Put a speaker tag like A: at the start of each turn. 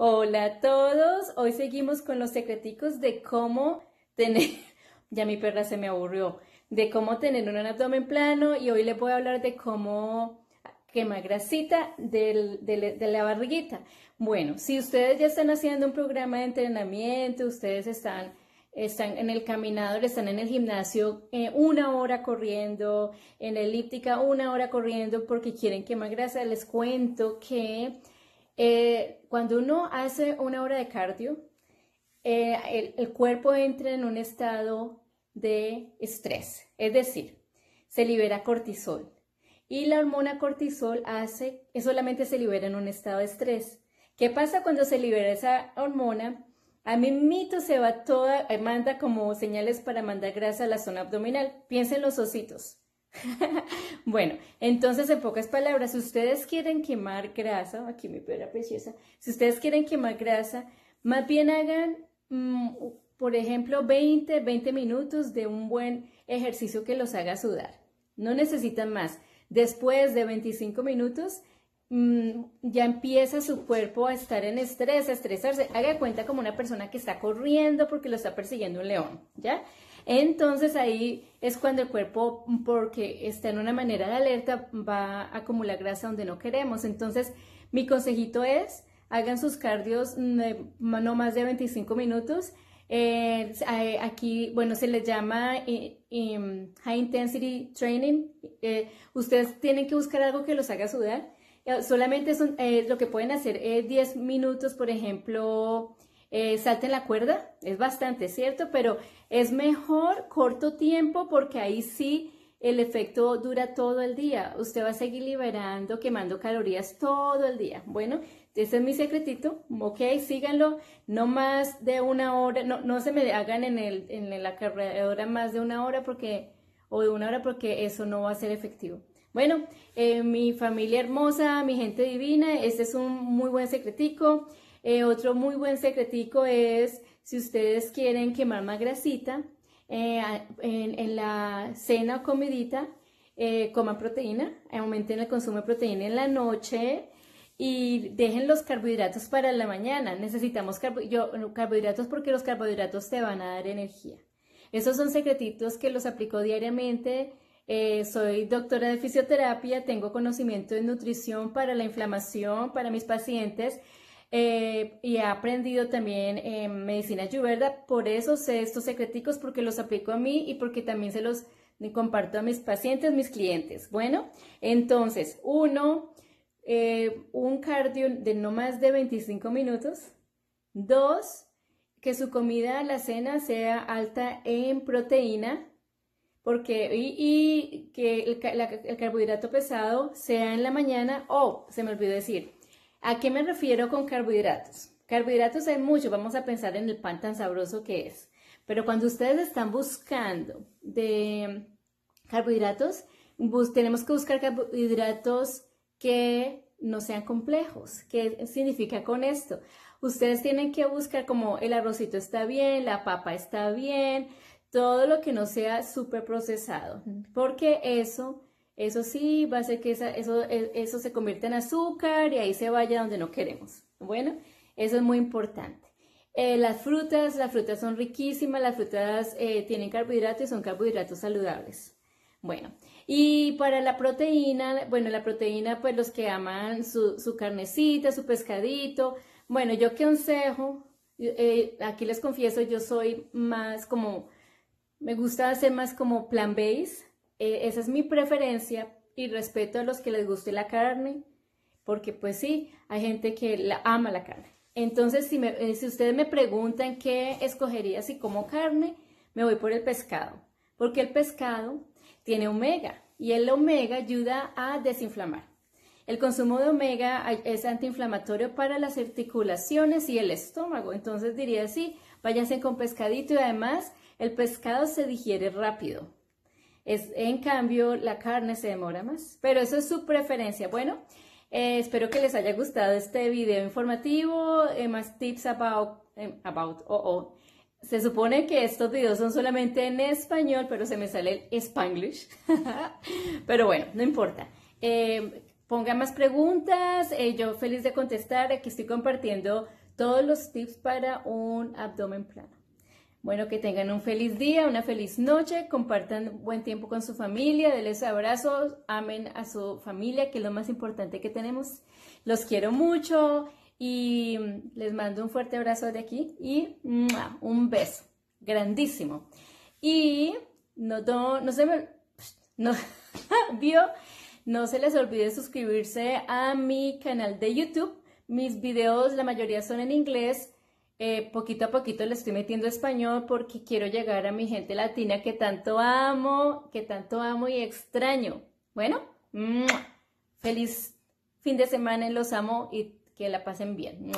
A: Hola a todos, hoy seguimos con los secreticos de cómo tener, ya mi perra se me aburrió, de cómo tener un abdomen plano y hoy les voy a hablar de cómo quemar grasita de, la barriguita. Bueno, si ustedes ya están haciendo un programa de entrenamiento, ustedes están están en el caminador, están en el gimnasio eh, una hora corriendo, en elíptica una hora corriendo porque quieren quemar grasa. Les cuento que eh, cuando uno hace una hora de cardio, eh, el, cuerpo entra en un estado de estrés, es decir, se libera cortisol. Y la hormona cortisol hace, solamente se libera en un estado de estrés. ¿Qué pasa cuando se libera esa hormona? A mi mito se va toda, eh, manda como señales para mandar grasa a la zona abdominal. Piensen los ositos. bueno, entonces en pocas palabras, si ustedes quieren quemar grasa, aquí mi perra preciosa, si ustedes quieren quemar grasa, más bien hagan, mm, por ejemplo, 20, 20 minutos de un buen ejercicio que los haga sudar. No necesitan más. Después de 25 minutos, mm, ya empieza su cuerpo a estar en estrés, a estresarse. Haga cuenta como una persona que está corriendo porque lo está persiguiendo un león, ¿ya? Entonces ahí es cuando el cuerpo, porque está en una manera de alerta, va a acumular grasa donde no queremos. Entonces mi consejito es, hagan sus cardios mm, no más de 25 minutos. Eh, eh, aquí, bueno, se le llama eh, em, High Intensity Training. ustedes tienen que buscar algo que los haga sudar. solamente es lo que pueden hacer es 10 minutos, por ejemplo, eh, salte la cuerda, es bastante, ¿cierto? Pero es mejor corto tiempo porque ahí sí el efecto dura todo el día. Usted va a seguir liberando, quemando calorías todo el día. Bueno, ese es mi secretito. Ok, síganlo. No más de una hora, no, no se me hagan en, la carrera más de una hora porque, o de una hora porque eso no va a ser efectivo. Bueno, eh, mi familia hermosa, mi gente divina, este es un muy buen secretico. Eh, otro muy buen secretico es, si ustedes quieren quemar más grasita eh, en, la cena o comidita, eh, coman proteína, aumenten el consumo de proteína en la noche y dejen los carbohidratos para la mañana. Necesitamos carbohidratos porque los carbohidratos te van a dar energía. Esos son secretitos que los aplico diariamente. soy doctora de fisioterapia, tengo conocimiento de nutrición para la inflamación, para mis pacientes eh, y he aprendido también eh, medicina ayurveda, por eso sé estos secreticos, porque los aplico a mí y porque también se los comparto a mis pacientes, mis clientes. Bueno, entonces, uno, eh, un cardio de no más de 25 minutos. Dos, que su comida, la cena, sea alta en proteína, porque y, que el, carbohidrato pesado sea en la mañana o, se me olvidó decir, ¿A qué me refiero con carbohidratos? Carbohidratos hay mucho, vamos a pensar en el pan tan sabroso que es. Pero cuando ustedes están buscando de carbohidratos, tenemos que buscar carbohidratos que no sean complejos. ¿Qué significa con esto? Ustedes tienen que buscar como el arrocito está bien, la papa está bien, todo lo que no sea súper procesado, porque eso eso sí, va a hacer que e, eso, se convierta en azúcar y ahí se vaya donde no queremos. Bueno, eso es muy importante. Eh, las frutas, las frutas son riquísimas, las frutas eh, tienen carbohidratos y son carbohidratos saludables. Bueno, y para la proteína, bueno, la proteína, pues los que aman su, carnecita, su pescadito, bueno, yo qué consejo, eh, aquí les confieso, yo soy más como, me gusta hacer más como plan-based, eh, esa es mi preferencia y respeto a los que les guste la carne, porque pues sí, hay gente que ama la carne. Entonces, si, me, eh, si ustedes me preguntan qué escogería si como carne, me voy por el pescado, porque el pescado tiene omega y el omega ayuda a desinflamar. El consumo de omega es antiinflamatorio para las articulaciones y el estómago. Entonces diría sí, váyanse con pescadito y además el pescado se digiere rápido en cambio, la carne se demora más, pero eso es su preferencia. Bueno, eh, espero que les haya gustado este video informativo, eh, más tips about, eh, about, oh, oh. Se supone que estos videos son solamente en español, pero se me sale el spanglish. pero bueno, no importa. pongan más preguntas, yo feliz de contestar. Aquí estoy compartiendo todos los tips para un abdomen plano. Bueno, que tengan un feliz día, una feliz noche, compartan buen tiempo con su familia, denles abrazos, amen a su familia, que es lo más importante que tenemos. Los quiero mucho y les mando un fuerte abrazo de aquí y un beso grandísimo. Y no, no, se No, vio, no se les olvide suscribirse a mi canal de YouTube. Mis videos, la mayoría son en inglés eh, poquito a poquito le estoy metiendo español porque quiero llegar a mi gente latina que tanto amo, que tanto amo y extraño. Bueno, feliz fin de semana, los amo y que la pasen bien.